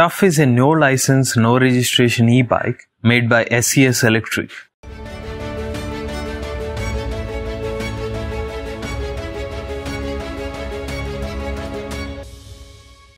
Tough is a no license, no registration e bike made by SES Electric.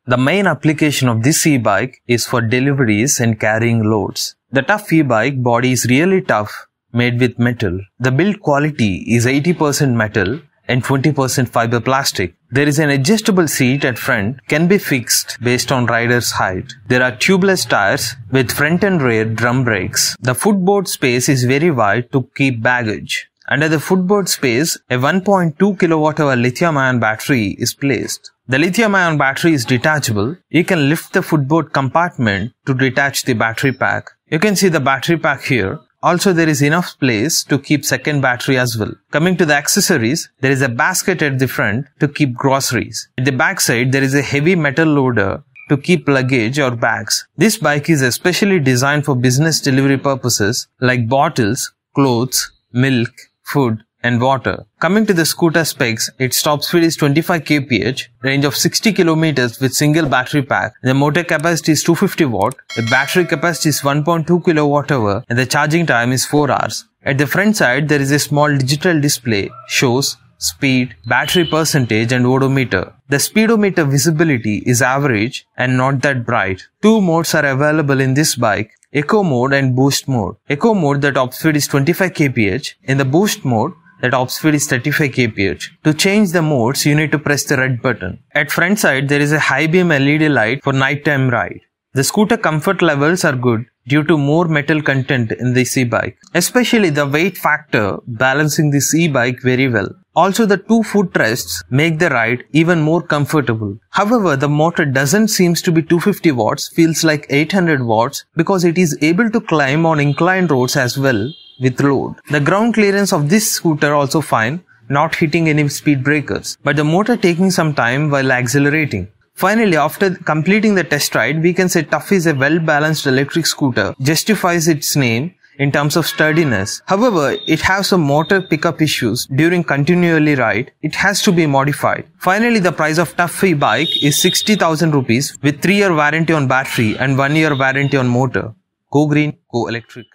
The main application of this e-bike is for deliveries and carrying loads. The tough e-bike body is really tough, made with metal. The build quality is 80% metal and 20% fiber plastic. There is an adjustable seat at front can be fixed based on rider's height. There are tubeless tires with front and rear drum brakes. The footboard space is very wide to keep baggage. Under the footboard space, a 1.2 kWh lithium-ion battery is placed. The lithium-ion battery is detachable. You can lift the footboard compartment to detach the battery pack. You can see the battery pack here also, there is enough place to keep second battery as well. Coming to the accessories, there is a basket at the front to keep groceries. At the backside, there is a heavy metal loader to keep luggage or bags. This bike is especially designed for business delivery purposes like bottles, clothes, milk, food, and water. Coming to the scooter specs, its top speed is 25 kph, range of 60 km with single battery pack. The motor capacity is 250 watt, the battery capacity is 1.2 kWh and the charging time is 4 hours. At the front side, there is a small digital display shows speed, battery percentage and odometer. The speedometer visibility is average and not that bright. Two modes are available in this bike, Eco mode and Boost mode. Eco mode the top speed is 25 kph. In the Boost mode, that op speed is 35 kph. To change the modes, you need to press the red button. At front side, there is a high beam LED light for nighttime ride. The scooter comfort levels are good due to more metal content in the e-bike, especially the weight factor balancing this e-bike very well. Also the two footrests make the ride even more comfortable. However, the motor doesn't seems to be 250 watts, feels like 800 watts because it is able to climb on inclined roads as well with load. The ground clearance of this scooter also fine, not hitting any speed breakers, but the motor taking some time while accelerating. Finally, after completing the test ride, we can say Tuff is a well-balanced electric scooter, justifies its name in terms of sturdiness. However, it has some motor pickup issues during continually ride. It has to be modified. Finally, the price of Tuffy bike is 60,000 rupees with 3 year warranty on battery and 1 year warranty on motor. Go green, go electric.